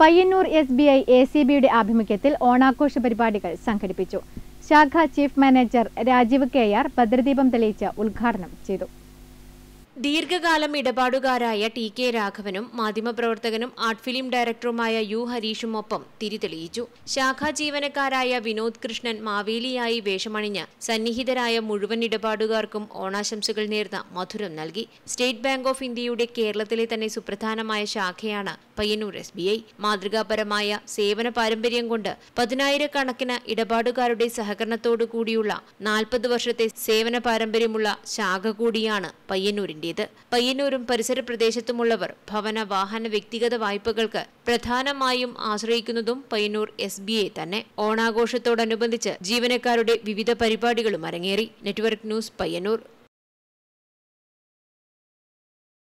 Payyanur S B I A C ബിയുടെ ആഭിമുഖ്യത്തിൽ ഓണാഘോഷ പരിപാടികൾ സംഘടിപ്പിച്ചു ശാഖ chief manager Rajeev K R ഭദ്രദീപം തെളിയിച്ച് ഉദ്ഘാടനം ചെയ്തു ദീർഘകാലം ഇടപാടുകാരായ ടി കെ രാഘവനും മാധ്യമപ്രവർത്തകനും ആർട്ട് ഫിലിം ഡയറക്ടറുമായ യു ഹരീഷും ഒപ്പം തിരിതെളിയിച്ചു ശാഖാ ജീവനക്കാരായ വിനോദ് കൃഷ്ണൻ മാവേലിയായി വേഷമണിഞ്ഞ് സന്നിഹിതരായ മുഴുവൻ ഇടപാടുകാർക്കും ഓണാശംസകൾ നേർന്ന മധുരം നൽകി സ്റ്റേറ്റ് ബാങ്ക് ഓഫ് ഇന്ത്യയുടെ കേരളത്തിലെ തന്നെ സുപ്രധാനമായ ശാഖയാണ് പയ്യന്നൂർ എസ് ബി ഐ മാതൃകാപരമായ സേവന പാരമ്പര്യം കൊണ്ട് പതിനായിരക്കണക്കിന് ഇടപാടുകാരുടെ സഹകരണത്തോടു കൂടിയുള്ള നാൽപ്പത് വർഷത്തെ സേവന പാരമ്പര്യമുള്ള ശാഖ കൂടിയാണ് പയ്യന്നൂരിന്റെ നൽകിയത് പയ്യന്നൂരും പരിസര പ്രദേശത്തുമുള്ളവർ ഭവന വാഹന വ്യക്തിഗത വായ്പകൾക്ക് പ്രധാനമായും ആശ്രയിക്കുന്നതും പയ്യന്നൂർ എസ് ബി ഐ തന്നെ ഓണാഘോഷത്തോടനുബന്ധിച്ച് ജീവനക്കാരുടെ വിവിധ പരിപാടികളും അരങ്ങേറി നെറ്റ്വർക്ക് ന്യൂസ് പയ്യന്നൂർ